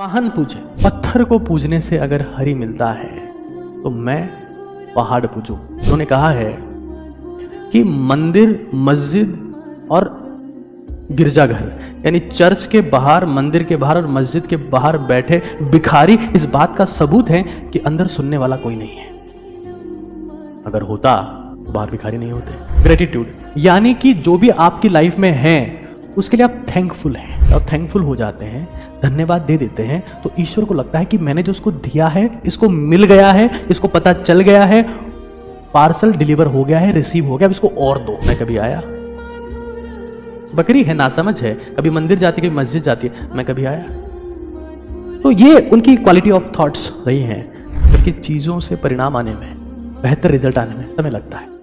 वाहन पूजे पत्थर को पूजने से अगर हरी मिलता है तो मैं पहाड़ पूजू उन्होंने कहा है कि मंदिर मस्जिद और गिरजाघर यानी चर्च के बाहर मंदिर के बाहर और मस्जिद के बाहर बैठे भिखारी इस बात का सबूत है कि अंदर सुनने वाला कोई नहीं है अगर होता तो बाहर भिखारी नहीं होते ग्रेटिट्यूड यानी कि जो भी आपकी लाइफ में है उसके लिए आप थैंकफुल हैं और थैंकफुल हो जाते हैं धन्यवाद दे देते हैं तो ईश्वर को लगता है कि मैंने जो उसको दिया है इसको मिल गया है इसको पता चल गया है पार्सल डिलीवर हो गया है रिसीव हो गया अब इसको और दो मैं कभी आया बकरी है ना समझ है कभी मंदिर जाती है कभी मस्जिद जाती है मैं कभी आया तो ये उनकी क्वालिटी ऑफ थॉट्स रही हैं जबकि चीज़ों से परिणाम आने में बेहतर रिजल्ट आने में समय लगता है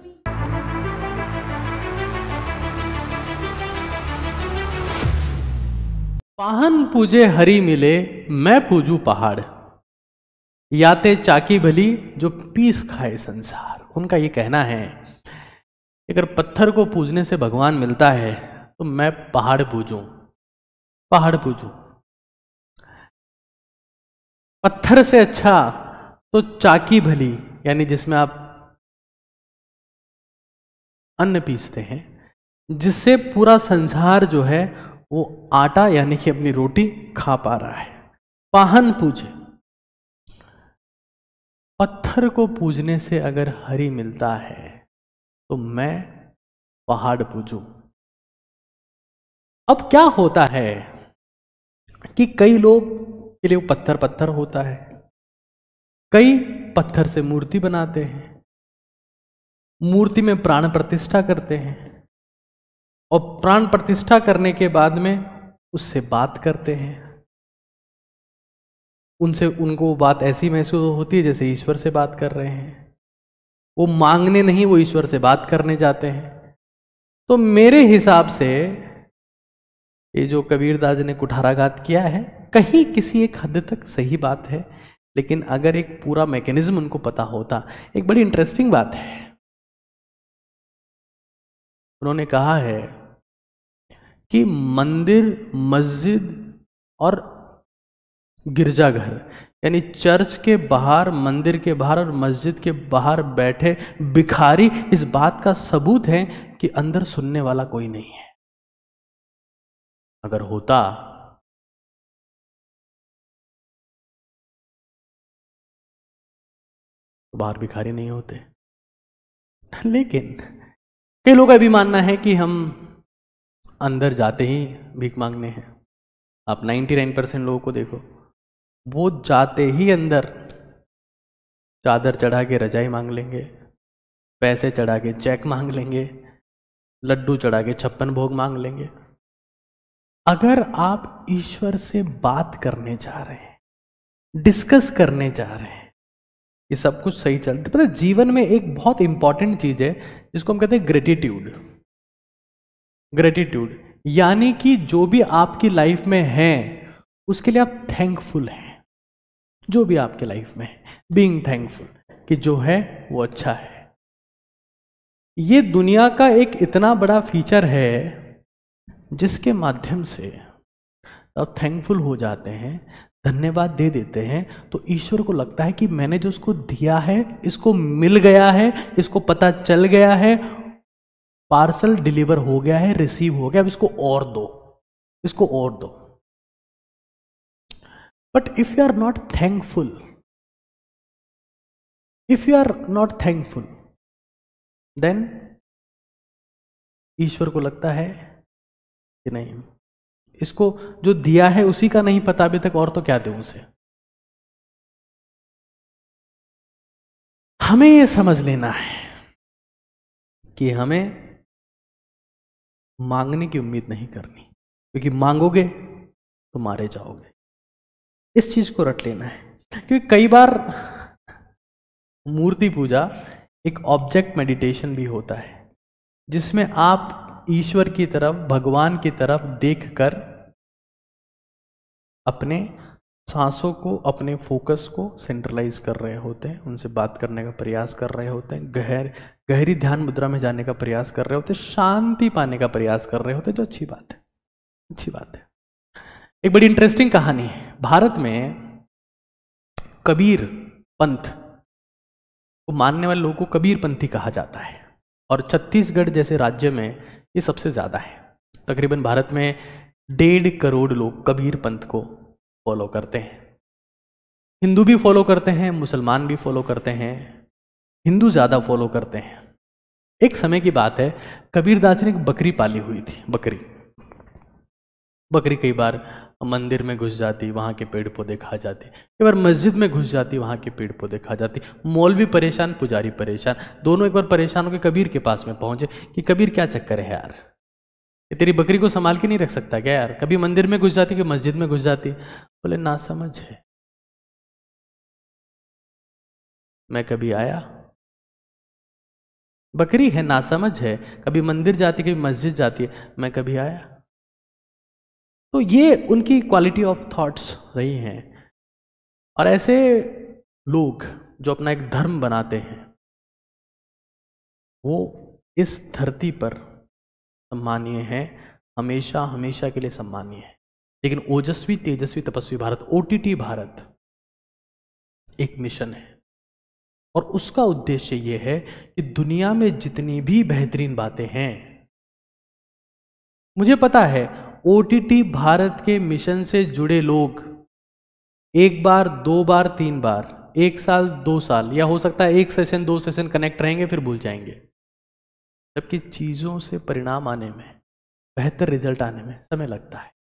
पाहन पूजे हरी मिले मैं पूजू पहाड़ याते चाकी भली जो पीस खाए संसार उनका ये कहना है अगर पत्थर को पूजने से भगवान मिलता है तो मैं पहाड़ पूजू पहाड़ पूजू पत्थर से अच्छा तो चाकी भली यानी जिसमें आप अन्न पीसते हैं जिससे पूरा संसार जो है वो आटा यानी कि अपनी रोटी खा पा रहा है पाहन पूजे पत्थर को पूजने से अगर हरी मिलता है तो मैं पहाड़ पूजू अब क्या होता है कि कई लोग के लिए वो पत्थर पत्थर होता है कई पत्थर से मूर्ति बनाते हैं मूर्ति में प्राण प्रतिष्ठा करते हैं और प्राण प्रतिष्ठा करने के बाद में उससे बात करते हैं उनसे उनको बात ऐसी महसूस होती है जैसे ईश्वर से बात कर रहे हैं वो मांगने नहीं वो ईश्वर से बात करने जाते हैं तो मेरे हिसाब से ये जो कबीरदास ने कुठाराघात किया है कहीं किसी एक हद तक सही बात है लेकिन अगर एक पूरा मैकेनिज्म उनको पता होता एक बड़ी इंटरेस्टिंग बात है उन्होंने कहा है कि मंदिर मस्जिद और गिरजाघर यानी चर्च के बाहर मंदिर के बाहर और मस्जिद के बाहर बैठे भिखारी इस बात का सबूत है कि अंदर सुनने वाला कोई नहीं है अगर होता तो बाहर भिखारी नहीं होते लेकिन कई लोग का भी मानना है कि हम अंदर जाते ही भीख मांगने हैं आप 99 परसेंट लोगों को देखो वो जाते ही अंदर चादर चढ़ा के रजाई मांग लेंगे पैसे चढ़ा के चेक मांग लेंगे लड्डू चढ़ा के छप्पन भोग मांग लेंगे अगर आप ईश्वर से बात करने जा रहे हैं डिस्कस करने जा रहे हैं ये सब कुछ सही चलता तो पता जीवन में एक बहुत इंपॉर्टेंट चीज है जिसको हम कहते हैं ग्रेटिट्यूड ग्रेटिट्यूड यानी कि जो भी आपकी लाइफ में है उसके लिए आप थैंकफुल हैं जो भी आपके लाइफ में है बींग थैंकफुल कि जो है वो अच्छा है ये दुनिया का एक इतना बड़ा फीचर है जिसके माध्यम से आप थैंकफुल हो जाते हैं धन्यवाद दे देते हैं तो ईश्वर को लगता है कि मैंने जो उसको दिया है इसको मिल गया है इसको पता चल गया है पार्सल डिलीवर हो गया है रिसीव हो गया अब इसको और दो इसको और दो but if you are not thankful if you are not thankful then ईश्वर को लगता है कि नहीं इसको जो दिया है उसी का नहीं पता अभी तक और तो क्या दूँ उसे हमें यह समझ लेना है कि हमें मांगने की उम्मीद नहीं करनी क्योंकि मांगोगे तो मारे जाओगे इस चीज को रट लेना है क्योंकि कई बार मूर्ति पूजा एक ऑब्जेक्ट मेडिटेशन भी होता है जिसमें आप ईश्वर की तरफ भगवान की तरफ देखकर अपने सांसों को अपने फोकस को सेंट्रलाइज कर रहे होते हैं उनसे बात करने का प्रयास कर रहे होते हैं गहर गहरी ध्यान मुद्रा में जाने का प्रयास कर रहे होते हैं शांति पाने का प्रयास कर रहे होते जो अच्छी बात है अच्छी बात है एक बड़ी इंटरेस्टिंग कहानी है भारत में कबीर पंथ को मानने वाले लोगों को कबीर पंथी कहा जाता है और छत्तीसगढ़ जैसे राज्य में ये सबसे ज़्यादा है तकरीबन भारत में डेढ़ करोड़ लोग कबीर पंथ को फॉलो करते हैं हिंदू भी फॉलो करते हैं मुसलमान भी फॉलो करते हैं हिंदू ज़्यादा फॉलो करते हैं एक समय की बात है कबीरदास ने एक बकरी पाली हुई थी बकरी बकरी कई बार मंदिर में घुस जाती वहाँ के पेड़ पौधे खा जाते एक बार मस्जिद में घुस जाती वहाँ के पेड़ पौधे खा जाती मौलवी परेशान पुजारी परेशान दोनों एक बार परेशान होकर कबीर के पास में पहुँचे कि कबीर क्या चक्कर है यार ये तेरी बकरी को संभाल के नहीं रख सकता क्या यार कभी मंदिर में घुस जाती कभी मस्जिद में घुस जाती बोले ना समझ है मैं कभी आया बकरी है नासमझ है कभी मंदिर जाती कभी मस्जिद जाती है मैं कभी आया तो ये उनकी क्वालिटी ऑफ थॉट्स रही हैं और ऐसे लोग जो अपना एक धर्म बनाते हैं वो इस धरती पर सम्मानीय है हमेशा हमेशा के लिए सम्मानीय है लेकिन ओजस्वी तेजस्वी तपस्वी भारत ओ भारत एक मिशन है और उसका उद्देश्य यह है कि दुनिया में जितनी भी बेहतरीन बातें हैं मुझे पता है ओ भारत के मिशन से जुड़े लोग एक बार दो बार तीन बार एक साल दो साल या हो सकता है एक सेशन दो सेशन कनेक्ट रहेंगे फिर भूल जाएंगे जबकि चीज़ों से परिणाम आने में बेहतर रिजल्ट आने में समय लगता है